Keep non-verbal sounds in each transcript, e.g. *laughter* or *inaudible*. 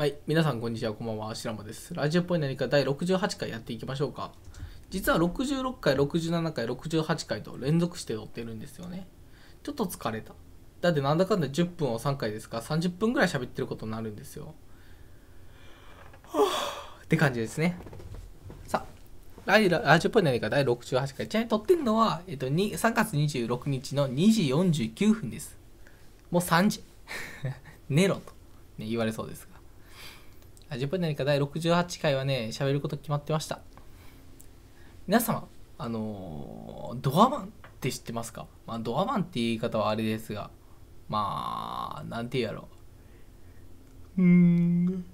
はい、皆さんこんにちは、こんばんは、白間です。ラジオっぽい何か第68回やっていきましょうか。実は66回、67回、68回と連続して撮ってるんですよね。ちょっと疲れた。だってなんだかんだ10分を3回ですか、30分ぐらい喋ってることになるんですよ。って感じですね。さあ、ラジオっぽい何か第68回。ちなみに撮ってるのは、えっと、3月26日の2時49分です。もう3時。*laughs* 寝ろと、ね、言われそうですラジオ何か第68回はね、喋ること決まってました。皆様、あのー、ドアマンって知ってますかまあ、ドアマンって言い方はあれですが、まあ、なんて言うやろう。うーん。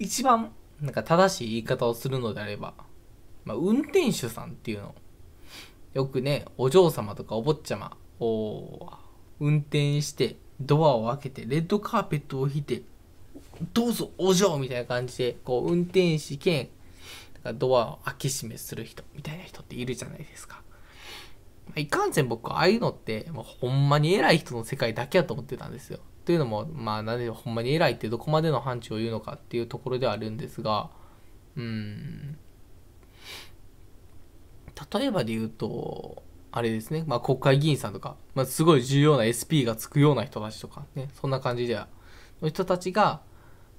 一番、なんか正しい言い方をするのであれば、まあ、運転手さんっていうの。よくね、お嬢様とかお坊ちゃまを運転して、ドアを開けて、レッドカーペットを引いて、どうぞお嬢みたいな感じで、こう、運転士兼、ドアを開け閉めする人みたいな人っているじゃないですか。いかんせん僕はああいうのって、もうほんまに偉い人の世界だけやと思ってたんですよ。というのも、まあ、なんでほんまに偉いってどこまでの範疇を言うのかっていうところではあるんですが、うん。例えばで言うと、あれですね、まあ、国会議員さんとか、まあ、すごい重要な SP がつくような人たちとかね、そんな感じでは、の人たちが、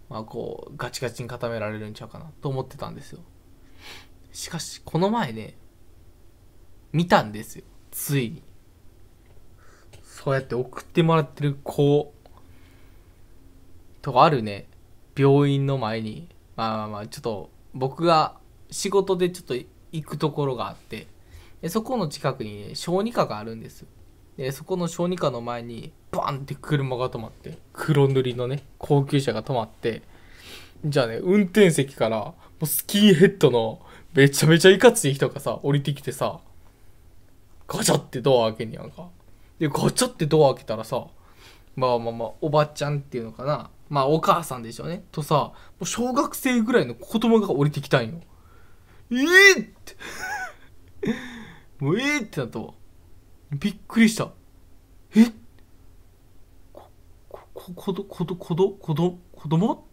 まあ、こうガチガチに固められるんちゃうかなと思ってたんですよしかしこの前ね見たんですよついにそうやって送ってもらってる子とかあるね病院の前にまあまあまあちょっと僕が仕事でちょっと行くところがあってでそこの近くにね小児科があるんですよでそこの小児科の前にバンって車が止まって黒塗りのね高級車が止まってじゃあね運転席からもうスキンヘッドのめちゃめちゃいかつい人がさ降りてきてさガチャってドア開けんやんかでガチャってドア開けたらさまあまあまあおばちゃんっていうのかなまあお母さんでしょうねとさもう小学生ぐらいの子供が降りてきたんよえー、って *laughs* もうえー、ってなったわびっくりした。えこ、こ、こど、こど、こど、こど、子供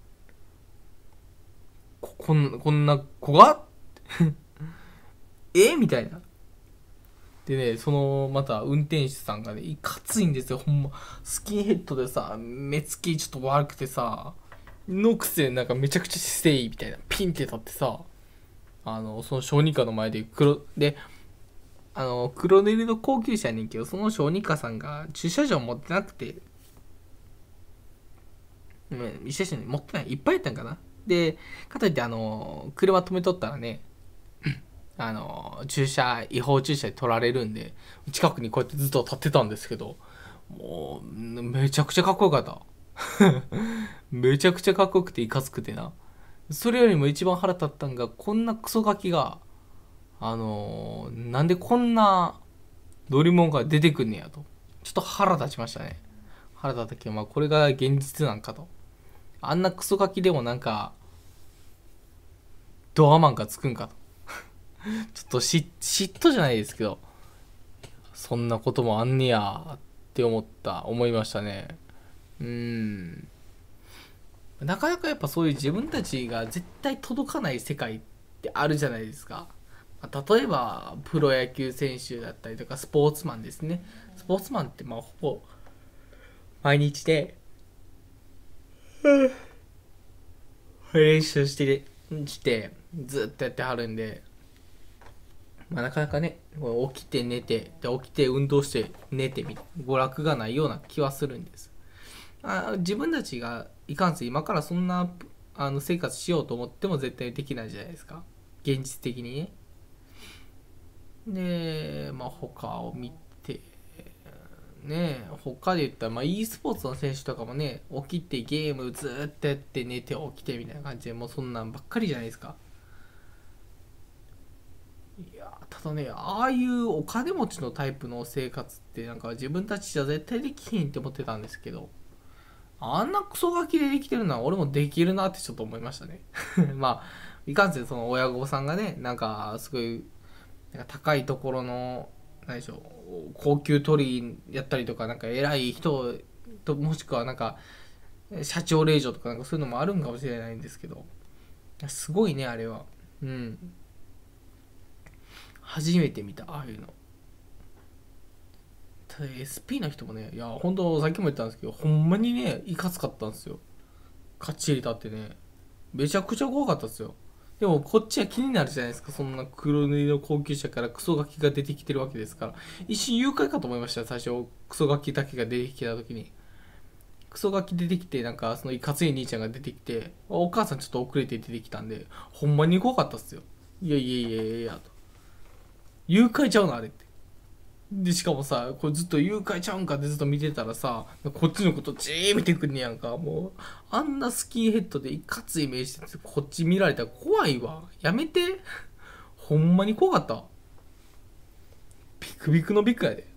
こ、こんな、こんな子が *laughs* えみたいな。でね、その、また、運転手さんがね、いかついんですよ、ほんま。スキンヘッドでさ、目つきちょっと悪くてさ、のくせなんかめちゃくちゃ姿勢いいみたいな、ピンって立ってさ、あの、その小児科の前で黒、で、あの黒塗りの高級車に行けよその小児科さんが駐車場持ってなくてうん駐車に持ってないいっぱいやったんかなでかといってあの車止めとったらねあの駐車違法駐車で取られるんで近くにこうやってずっと立ってたんですけどもうめちゃくちゃかっこよかった *laughs* めちゃくちゃかっこよくていかつくてなそれよりも一番腹立ったんがこんなクソガキがあのー、なんでこんな乗り物が出てくんねやと。ちょっと腹立ちましたね。腹立ったけど、まあこれが現実なんかと。あんなクソガキでもなんか、ドアマンがつくんかと。*laughs* ちょっと嫉妬じゃないですけど、そんなこともあんねやって思った、思いましたね。うん。なかなかやっぱそういう自分たちが絶対届かない世界ってあるじゃないですか。例えばプロ野球選手だったりとかスポーツマンですねスポーツマンってまあほぼ毎日で練習してしてずっとやってはるんで、まあ、なかなかね起きて寝てで起きて運動して寝てみ娯楽がないような気はするんですあ自分たちがいかんせん今からそんなあの生活しようと思っても絶対できないじゃないですか現実的にねで、まあ、他を見て、ね、他で言ったら、まあ、e スポーツの選手とかもね、起きてゲームずっとやって寝て起きてみたいな感じで、もうそんなんばっかりじゃないですか。いやただね、ああいうお金持ちのタイプの生活って、なんか自分たちじゃ絶対できへんって思ってたんですけど、あんなクソガキでできてるのは俺もできるなってちょっと思いましたね。*laughs* まあ、いかんせんその親御さんがね、なんかすごいなんか高いところの何でしょう高級鳥やったりとかなんか偉い人ともしくはなんか社長令嬢とかなんかそういうのもあるんかもしれないんですけどすごいねあれはうん初めて見たああいうのただ SP の人もねいや本当さっきも言ったんですけどほんまにねいかつかったんですよかっちり立ってねめちゃくちゃ怖かったですよでもこっちは気になるじゃないですかそんな黒塗りの高級車からクソガキが出てきてるわけですから一瞬誘拐かと思いました最初クソガキだけが出てきた時にクソガキ出てきてなんかそのいかつい兄ちゃんが出てきてお母さんちょっと遅れて出てきたんでほんまに怖かったっすよいやいやいやいやいやと誘拐ちゃうのあれってでしかもさこれずっと誘拐ちゃうんかってずっと見てたらさこっちのことじー見てくんねやんかもうあんなスキンヘッドでいかつイメージでこっち見られたら怖いわやめてほんまに怖かったビクビクのビクやで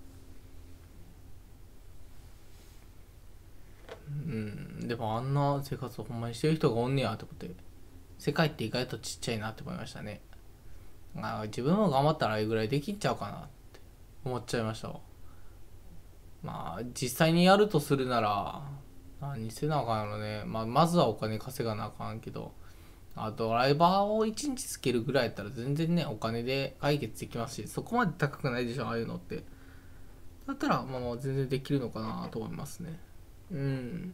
うんでもあんな生活をほんまにしてる人がおんねやって思って世界って意外とちっちゃいなって思いましたねあ自分も頑張ったらあれぐらいできちゃうかなって思っちゃいましたまあ実際にやるとするなら何せなあかんやろね、まあ、まずはお金稼がなあかんけどあドライバーを1日つけるぐらいやったら全然ねお金で解決できますしそこまで高くないでしょああいうのってだったらまあまあ全然できるのかなと思いますねうん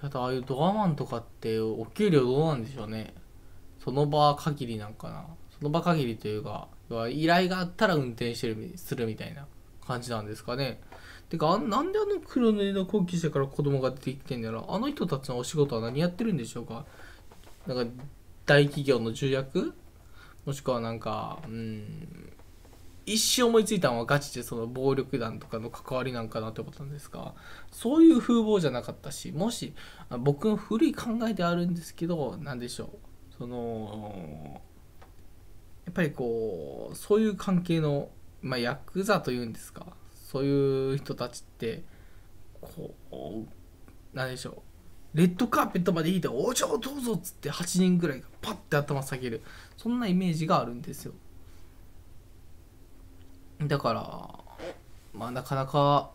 ただああいうドアマンとかってお給料どうなんでしょうねその場限りなんかなその場限りというか依頼があったら運転してるするみたいな感じなんですかね。てかあ、なんであの黒塗りの後期してから子供が出てきてんだろう。あの人たちのお仕事は何やってるんでしょうか。なんか、大企業の重役もしくはなんか、うん、一瞬思いついたのはガチでその暴力団とかの関わりなんかなってことなんですかそういう風貌じゃなかったし、もし、僕の古い考えであるんですけど、何でしょう。その、ぱりこうそういう関係の、まあ、ヤクザというんですかそういう人たちってこう何でしょうレッドカーペットまで引いて「おをどうぞ」っつって8人ぐらいがパッて頭下げるそんなイメージがあるんですよだからまあなかなか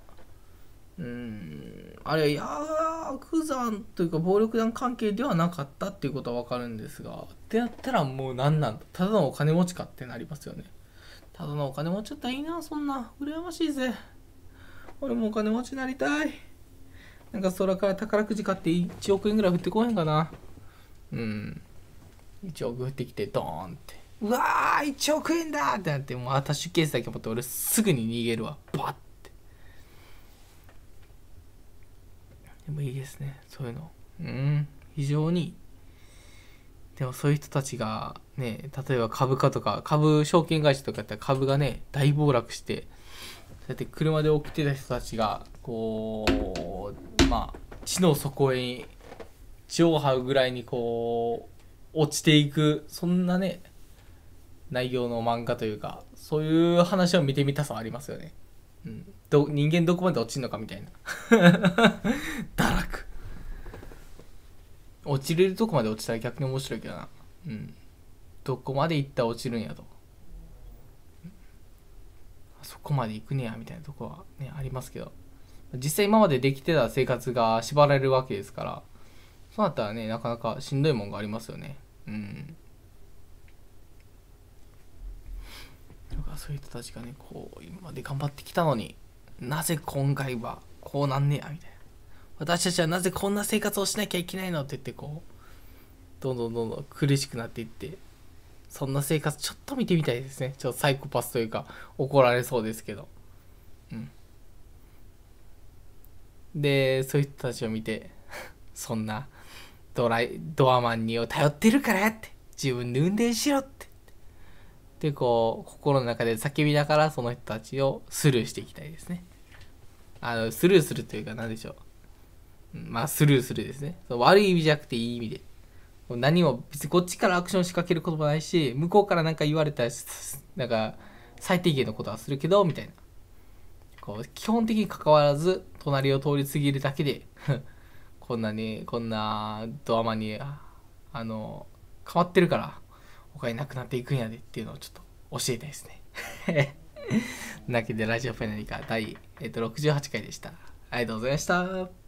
うんあれは悪山というか暴力団関係ではなかったっていうことは分かるんですがってやったらもう何なんだただのお金持ちかってなりますよねただのお金持ちだったらいいなそんな羨ましいぜ俺もお金持ちになりたいなんか空から宝くじ買って1億円ぐらい降ってこへんかなうん1億降ってきてドーンってうわー1億円だーってなってもうアタッ私ケースだけ持って俺すぐに逃げるわバッでもいいですねそういうのうん非常にでもそういう人たちがね例えば株価とか株証券会社とかやったら株がね大暴落してそうやって車で起きてた人たちがこうまあ地の底へ地を這うぐらいにこう落ちていくそんなね内容の漫画というかそういう話を見てみたさはありますよね。うん、ど人間どこまで落ちるのかみたいな落ちれるとこまで落ちたら逆に面白いけどなうんどこまで行ったら落ちるんやとあそこまで行くねやみたいなとこはねありますけど実際今までできてた生活が縛られるわけですからそうなったらねなかなかしんどいもんがありますよねうんかそういう人たちがねこう今まで頑張ってきたのになぜ今回はこうなんねやみたいな私たちはなぜこんな生活をしなきゃいけないのって言ってこうどんどんどんどん苦しくなっていってそんな生活ちょっと見てみたいですねちょっとサイコパスというか怒られそうですけどうんでそういう人たちを見て *laughs* そんなドライドアマンにを頼ってるからって自分で運転しろってでこう心の中で叫びながらその人たちをスルーしていきたいですねあのスルーするというか何でしょうまあ、スルーするですね。そ悪い意味じゃなくていい意味で。何も、別にこっちからアクション仕掛けることもないし、向こうから何か言われたら、なんか、最低限のことはするけど、みたいな。こう、基本的に関わらず、隣を通り過ぎるだけで *laughs* こんなに、こんなドアマに、あの、変わってるから、他になくなっていくんやでっていうのをちょっと教えたいですね。な *laughs* わけで、ラジオフェナリカ第、えっと、68回でした。ありがとうございました。